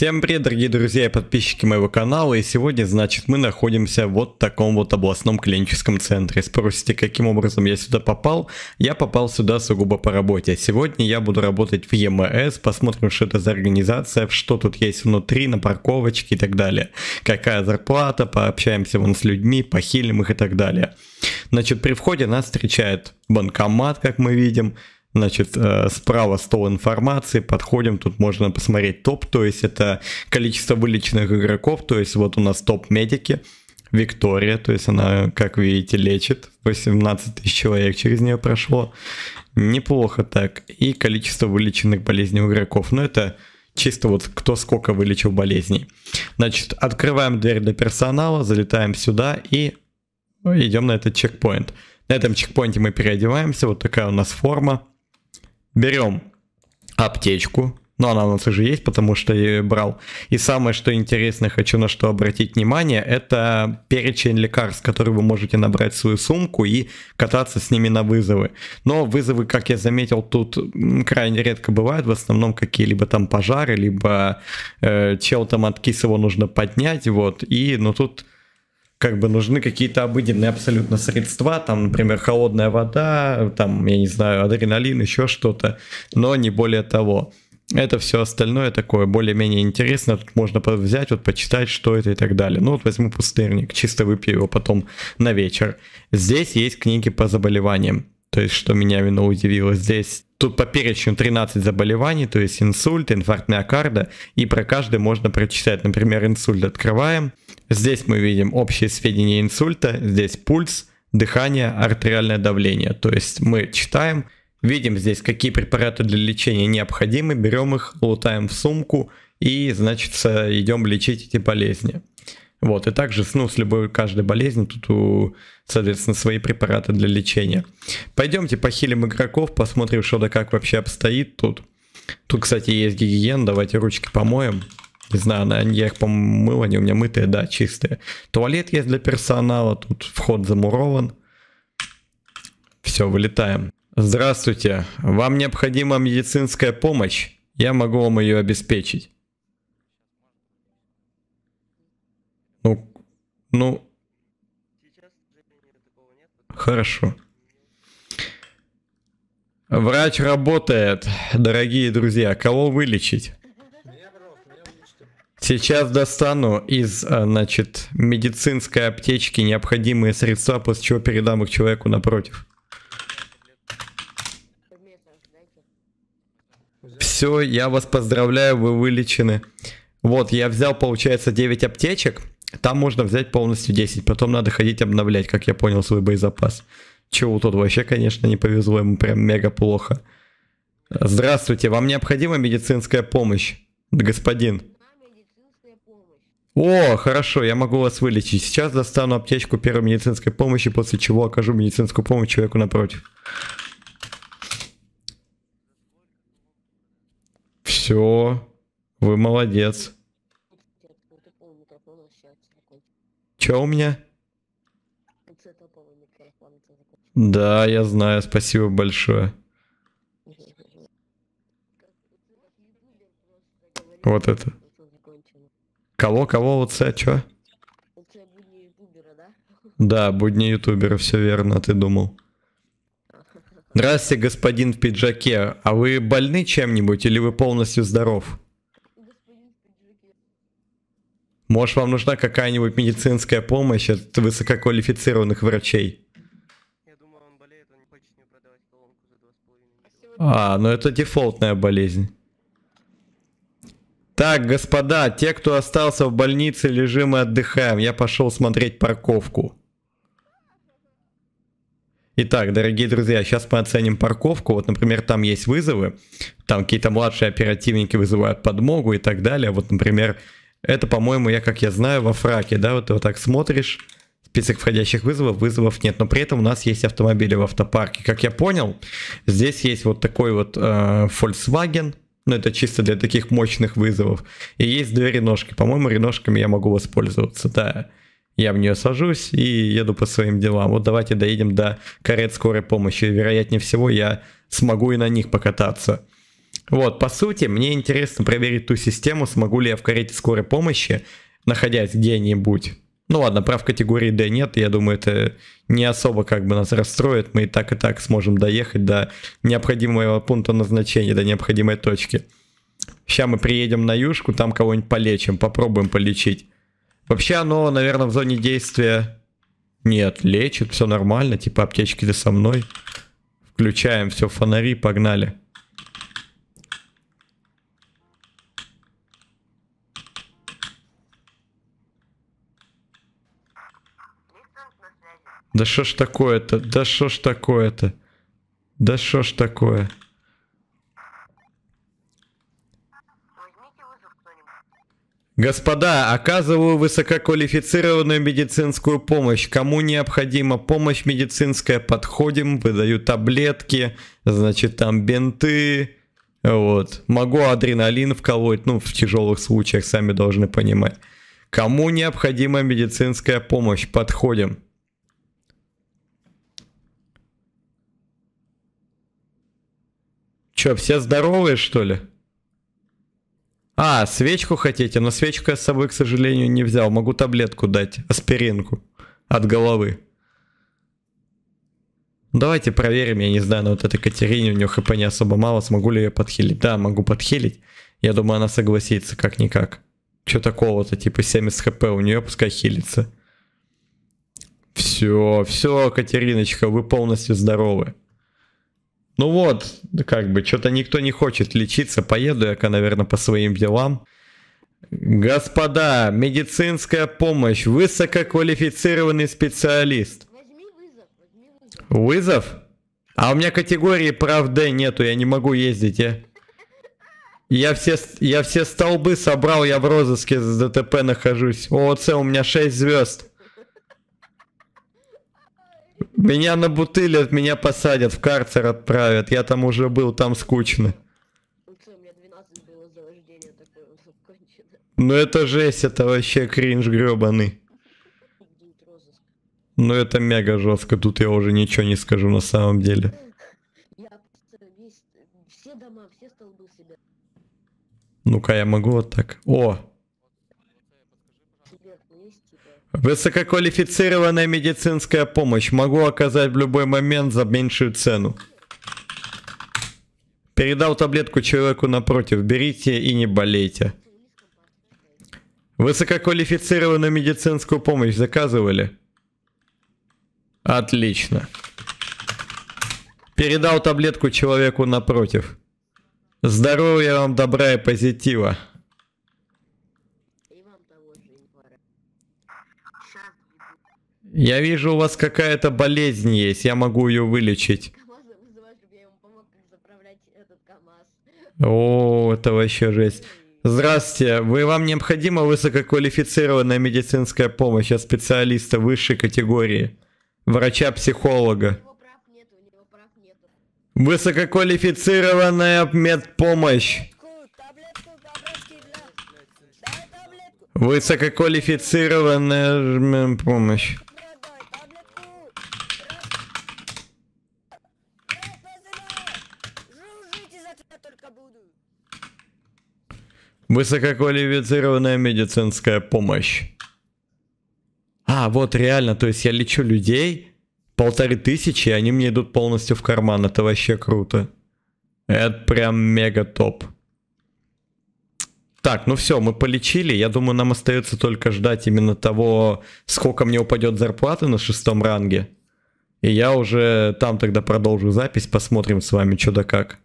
Всем привет, дорогие друзья и подписчики моего канала, и сегодня, значит, мы находимся вот в таком вот областном клиническом центре. Спросите, каким образом я сюда попал? Я попал сюда сугубо по работе. Сегодня я буду работать в ЕМС, посмотрим, что это за организация, что тут есть внутри, на парковочке и так далее. Какая зарплата, пообщаемся вон с людьми, похилим их и так далее. Значит, при входе нас встречает банкомат, как мы видим, Значит, э, справа стол информации, подходим, тут можно посмотреть топ, то есть это количество вылеченных игроков, то есть вот у нас топ медики, Виктория, то есть она, как видите, лечит, 18 тысяч человек через нее прошло, неплохо так, и количество вылеченных болезней игроков, но ну, это чисто вот кто сколько вылечил болезней. Значит, открываем дверь для персонала, залетаем сюда и идем на этот чекпоинт. На этом чекпоинте мы переодеваемся, вот такая у нас форма берем аптечку, но она у нас уже есть, потому что я ее брал. И самое, что интересно, хочу на что обратить внимание, это перечень лекарств, которые вы можете набрать в свою сумку и кататься с ними на вызовы. Но вызовы, как я заметил, тут крайне редко бывают, в основном какие-либо там пожары, либо э, чел там откис его нужно поднять, вот. И, ну тут как бы нужны какие-то обыденные абсолютно средства, там, например, холодная вода, там, я не знаю, адреналин, еще что-то, но не более того. Это все остальное такое более-менее интересно, тут можно взять, вот почитать, что это и так далее. Ну вот возьму пустырник, чисто выпью его потом на вечер. Здесь есть книги по заболеваниям. То есть, что меня именно удивило здесь, тут по перечню 13 заболеваний, то есть инсульт, инфаркт миокарда, и про каждый можно прочитать. Например, инсульт открываем, здесь мы видим общие сведения инсульта, здесь пульс, дыхание, артериальное давление. То есть мы читаем, видим здесь, какие препараты для лечения необходимы, берем их, лутаем в сумку и, значит, идем лечить эти болезни. Вот, и также, ну, с любой каждой болезнью тут, у, соответственно, свои препараты для лечения. Пойдемте похилим игроков, посмотрим, что да как вообще обстоит тут. Тут, кстати, есть гигиен, давайте ручки помоем. Не знаю, на, я их помыл, они у меня мытые, да, чистые. Туалет есть для персонала, тут вход замурован. Все, вылетаем. Здравствуйте, вам необходима медицинская помощь? Я могу вам ее обеспечить. Ну, хорошо. Врач работает, дорогие друзья. Кого вылечить? Сейчас достану из, э, значит, медицинской аптечки необходимые средства, после чего передам их человеку напротив. Все, я вас поздравляю, вы вылечены. Вот, я взял, получается, 9 аптечек. Там можно взять полностью 10, потом надо ходить обновлять, как я понял, свой боезапас. Чего тут вообще, конечно, не повезло, ему прям мега плохо. Здравствуйте, вам необходима медицинская помощь, господин? О, хорошо, я могу вас вылечить. Сейчас достану аптечку первой медицинской помощи, после чего окажу медицинскую помощь человеку напротив. Все, вы молодец. Че у меня? Да, я знаю, спасибо большое. Вот это. Кого, кого, вот это, чё? Да, будни ютубера, все верно, ты думал. Здравствуйте, господин в пиджаке. А вы больны чем-нибудь или вы полностью здоров? Может, вам нужна какая-нибудь медицинская помощь от высококвалифицированных врачей? А, ну это дефолтная болезнь. Так, господа, те, кто остался в больнице, лежим и отдыхаем. Я пошел смотреть парковку. Итак, дорогие друзья, сейчас мы оценим парковку. Вот, например, там есть вызовы. Там какие-то младшие оперативники вызывают подмогу и так далее. Вот, например, это, по-моему, я, как я знаю, во фраке, да, вот ты вот так смотришь, список входящих вызовов, вызовов нет, но при этом у нас есть автомобили в автопарке. Как я понял, здесь есть вот такой вот э, Volkswagen, но ну, это чисто для таких мощных вызовов. И есть две реношки, по-моему, реношками я могу воспользоваться, да. Я в нее сажусь и еду по своим делам. Вот давайте доедем до карет скорой помощи. Вероятнее всего, я смогу и на них покататься. Вот, по сути, мне интересно проверить ту систему, смогу ли я в карете скорой помощи, находясь где-нибудь. Ну ладно, прав категории D нет, я думаю, это не особо как бы нас расстроит, мы и так и так сможем доехать до необходимого пункта назначения, до необходимой точки. Сейчас мы приедем на юшку, там кого-нибудь полечим, попробуем полечить. Вообще оно, наверное, в зоне действия... Нет, лечит, все нормально, типа аптечки-то со мной. Включаем все, фонари, погнали. Да что ж такое-то? Да что ж такое-то? Да что ж такое? Господа, оказываю высококвалифицированную медицинскую помощь. Кому необходима помощь медицинская, подходим, выдаю таблетки, значит там бинты, вот. Могу адреналин вколоть, ну в тяжелых случаях, сами должны понимать. Кому необходима медицинская помощь, подходим. Че все здоровые, что ли? А, свечку хотите? Но свечку я с собой, к сожалению, не взял. Могу таблетку дать, аспиринку от головы. Давайте проверим, я не знаю, на вот этой Катерине, у нее хп не особо мало, смогу ли я подхилить? Да, могу подхилить. Я думаю, она согласится, как-никак. Че такого-то, типа 70 хп, у нее пускай хилится. Все, все, Катериночка, вы полностью здоровы ну вот, как бы, что-то никто не хочет лечиться, поеду я, наверное, по своим делам. Господа, медицинская помощь, высококвалифицированный специалист. Возьми вызов, возьми вызов. Вызов? А у меня категории прав D нету, я не могу ездить, я... Я все, я все столбы собрал, я в розыске с ДТП нахожусь. ООЦ у меня 6 звезд. Меня на от меня посадят, в карцер отправят. Я там уже был, там скучно. Ну, ну это жесть, это вообще кринж гребаный. Ну это мега жестко, тут я уже ничего не скажу на самом деле. Ну-ка я могу вот так. О! Высококвалифицированная медицинская помощь. Могу оказать в любой момент за меньшую цену. Передал таблетку человеку напротив. Берите и не болейте. Высококвалифицированную медицинскую помощь заказывали? Отлично. Передал таблетку человеку напротив. Здоровья вам, добра и позитива. Я вижу, у вас какая-то болезнь есть, я могу ее вылечить. О, это вообще жесть. Здравствуйте, вы, вам необходима высококвалифицированная медицинская помощь от специалиста высшей категории, врача-психолога. Высококвалифицированная медпомощь. Высококвалифицированная помощь. Высококвалифицированная медицинская помощь. А, вот реально, то есть я лечу людей, полторы тысячи, и они мне идут полностью в карман. Это вообще круто. Это прям мега топ. Так, ну все, мы полечили. Я думаю, нам остается только ждать именно того, сколько мне упадет зарплата на шестом ранге. И я уже там тогда продолжу запись, посмотрим с вами, что да как.